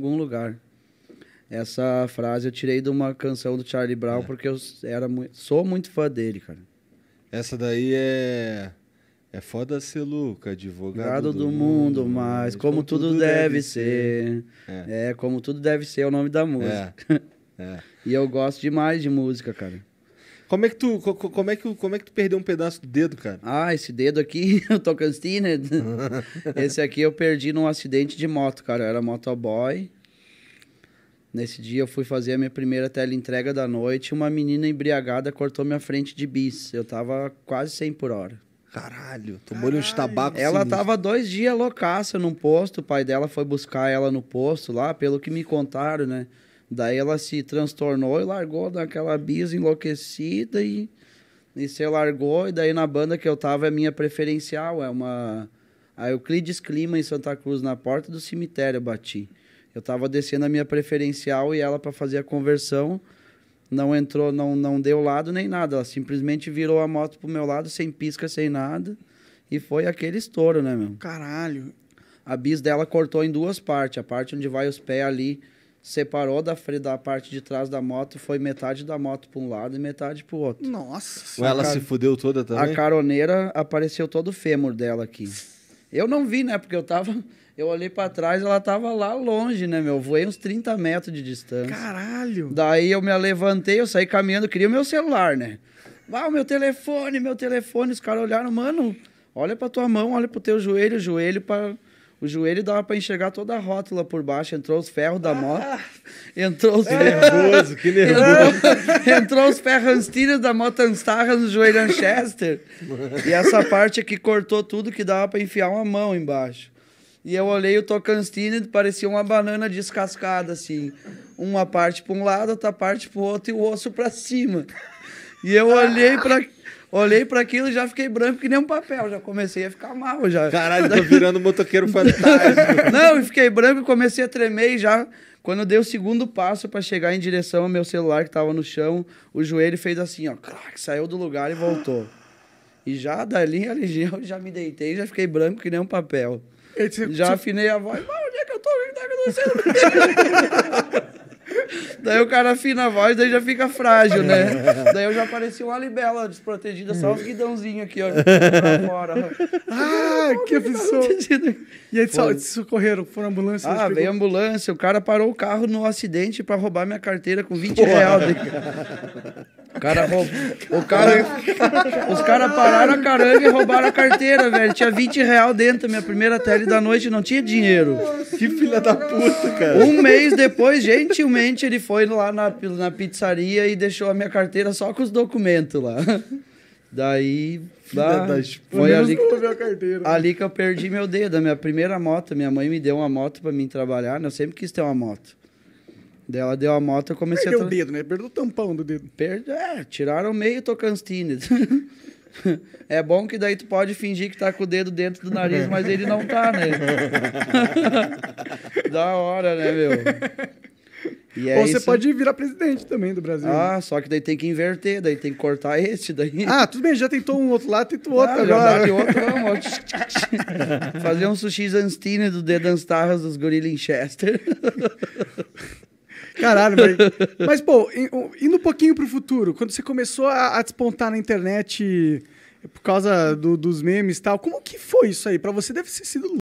algum lugar. Essa frase eu tirei de uma canção do Charlie Brown é. porque eu era muito, sou muito fã dele, cara. Essa daí é é foda ser Luca, advogado do, do, mundo, mundo mas como, como tudo, tudo, deve, ser. ser. É. é. como tudo deve ser é o nome da música. É. é. E eu gosto demais de música, cara. Como é que tu, como é que, como é que tu perdeu um pedaço do dedo, cara? Ah, esse dedo aqui, eu tô cansado, né? esse aqui eu perdi num acidente de moto, cara. Eu era motoboy. Nesse dia eu fui fazer a minha primeira entrega da noite. Uma menina embriagada cortou minha frente de bis. Eu tava quase 100 por hora. Caralho, tomou-lhe uns tabacos. Ela sinistro. tava dois dias loucaça num posto. O pai dela foi buscar ela no posto lá, pelo que me contaram, né? Daí ela se transtornou e largou daquela bis enlouquecida e, e se largou. E daí na banda que eu tava é minha preferencial, é uma... A Euclides Clima em Santa Cruz, na porta do cemitério eu bati. Eu tava descendo a minha preferencial e ela para fazer a conversão não entrou, não, não deu lado nem nada. Ela simplesmente virou a moto pro meu lado, sem pisca, sem nada. E foi aquele estouro, né, meu? Caralho. A bis dela cortou em duas partes. A parte onde vai os pés ali separou da, da parte de trás da moto, foi metade da moto para um lado e metade para o outro. Nossa. Ela se fudeu toda também? A caroneira apareceu todo o fêmur dela aqui. Eu não vi, né? Porque eu tava. Eu olhei para trás, ela tava lá longe, né, meu? Eu voei uns 30 metros de distância. Caralho! Daí eu me levantei, eu saí caminhando, queria o meu celular, né? Ah, o meu telefone, meu telefone. Os caras olharam, mano, olha para tua mão, olha pro teu joelho, joelho para o joelho dava para enxergar toda a rótula por baixo. Entrou os ferros da moto. Ah, entrou os. Que nervoso, que nervoso. Entrou, entrou os ferros Anstinas da moto Anstarra no joelho Anchester. e essa parte aqui cortou tudo que dava para enfiar uma mão embaixo. E eu olhei o e parecia uma banana descascada, assim. Uma parte para um lado, outra parte para o outro e o osso para cima. E eu ah. olhei para Olhei para aquilo e já fiquei branco que nem um papel. Já comecei a ficar mal. Já. Caralho, tô virando motoqueiro fantástico. Não, e fiquei branco e comecei a tremer e já. Quando eu dei o segundo passo para chegar em direção ao meu celular que tava no chão, o joelho fez assim, ó, crack, saiu do lugar e voltou. E já dali a legião já me deitei, já fiquei branco que nem um papel. já tipo afinei a voz, mas onde é que eu tô? Onde é que tá eu tô daí o cara afina a voz, daí já fica frágil, né? daí eu já apareci uma libela desprotegida, só os guidãozinhos aqui, ó, pra fora. Ah, que tá absurdo. E aí só, socorreram, foram ambulância? Ah, veio ambulância, o cara parou o carro no acidente pra roubar minha carteira com 20 reais. cara roubou. cara. Os caras pararam a caranga e roubaram a carteira, velho. Tinha 20 real dentro minha primeira tele da noite, não tinha dinheiro. Que filha da puta, cara. Um mês depois, gentilmente, ele foi lá na, na pizzaria e deixou a minha carteira só com os documentos lá. Daí. das... foi ali, que, ali que eu perdi meu dedo. A minha primeira moto, minha mãe me deu uma moto para mim trabalhar. Né? Eu sempre quis ter uma moto. Daí ela deu a moto e comecei Perdeu a. Perdeu o dedo, né? Perdeu o tampão do dedo. Perde... É, tiraram meio tocantine. É bom que daí tu pode fingir que tá com o dedo dentro do nariz, mas ele não tá, né? da hora, né, meu? É Ou você isso... pode virar presidente também do Brasil. Ah, né? só que daí tem que inverter, daí tem que cortar este daí. Ah, tudo bem, já tentou um outro lado, tentou outro ah, agora. Já outro, vamos. Fazer um sushi Zanstine do dedo das Tarras dos Gorilla Chester. Caralho, velho. Mas, pô, indo um pouquinho pro futuro, quando você começou a, a despontar na internet por causa do, dos memes e tal, como que foi isso aí? Pra você deve ter sido